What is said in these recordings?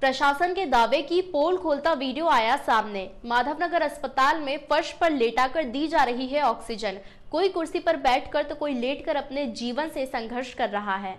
प्रशासन के दावे की पोल खोलता वीडियो आया सामने माधवनगर अस्पताल में फर्श पर लेटाकर दी जा रही है ऑक्सीजन कोई कुर्सी पर बैठकर तो कोई लेटकर अपने जीवन से संघर्ष कर रहा है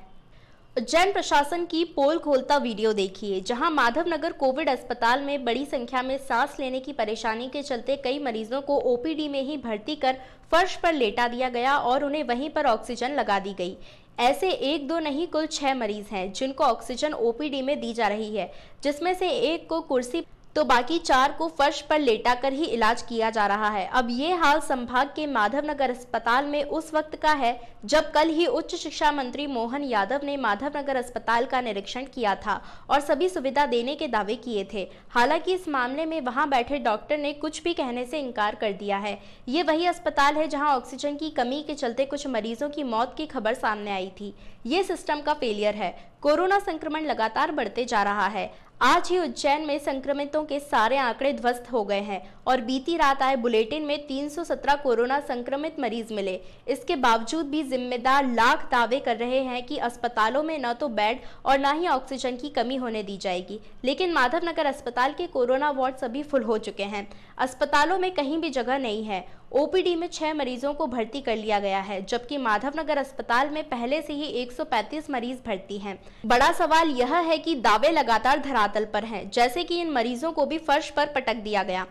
उज्जैन प्रशासन की पोल खोलता वीडियो देखिए जहां माधवनगर कोविड अस्पताल में बड़ी संख्या में सांस लेने की परेशानी के चलते कई मरीजों को ओपीडी में ही भर्ती कर फर्श पर लेटा दिया गया और उन्हें वहीं पर ऑक्सीजन लगा दी गई ऐसे एक दो नहीं कुल छह मरीज हैं जिनको ऑक्सीजन ओपीडी में दी जा रही है जिसमें से एक को कुर्सी तो बाकी चार को फर्श पर लेटाकर ही इलाज किया जा रहा है अब ये हाल संभाग के माधवनगर अस्पताल में उस वक्त का है जब कल ही उच्च शिक्षा मंत्री मोहन यादव ने माधवनगर अस्पताल का निरीक्षण किया था और सभी सुविधा देने के दावे किए थे हालांकि इस मामले में वहां बैठे डॉक्टर ने कुछ भी कहने से इनकार कर दिया है ये वही अस्पताल है जहाँ ऑक्सीजन की कमी के चलते कुछ मरीजों की मौत की खबर सामने आई थी ये सिस्टम का फेलियर है कोरोना संक्रमण लगातार बढ़ते जा रहा है आज ही उज्जैन में संक्रमितों के सारे आंकड़े ध्वस्त हो गए हैं और बीती रात आए बुलेटिन में 317 कोरोना संक्रमित मरीज मिले इसके बावजूद भी जिम्मेदार लाख दावे कर रहे हैं कि अस्पतालों में न तो बेड और न ही ऑक्सीजन की कमी होने दी जाएगी लेकिन माधवनगर अस्पताल के कोरोना वार्ड सभी फुल हो चुके हैं अस्पतालों में कहीं भी जगह नहीं है ओपीडी में छह मरीजों को भर्ती कर लिया गया है जबकि माधवनगर अस्पताल में पहले से ही 135 मरीज भर्ती हैं। बड़ा सवाल यह है कि दावे लगातार धरातल पर हैं, जैसे कि इन मरीजों को भी फर्श पर पटक दिया गया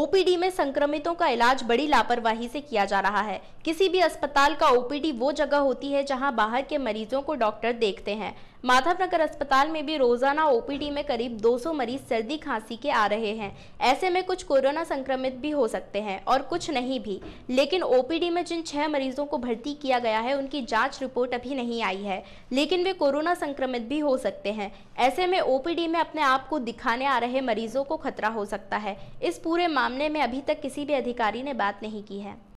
ओपीडी में संक्रमितों का इलाज बड़ी लापरवाही से किया जा रहा है किसी भी अस्पताल का ओपीडी वो जगह होती है जहां बाहर के मरीजों को डॉक्टर देखते हैं माधव नगर अस्पताल में भी रोजाना ओपीडी में करीब 200 मरीज सर्दी खांसी के आ रहे हैं ऐसे में कुछ कोरोना संक्रमित भी हो सकते हैं और कुछ नहीं भी लेकिन ओपीडी में जिन छह मरीजों को भर्ती किया गया है उनकी जाँच रिपोर्ट अभी नहीं आई है लेकिन वे कोरोना संक्रमित भी हो सकते हैं ऐसे में ओपीडी में अपने आप को दिखाने आ रहे मरीजों को खतरा हो सकता है इस पूरे मामले में अभी तक किसी भी अधिकारी ने बात नहीं की है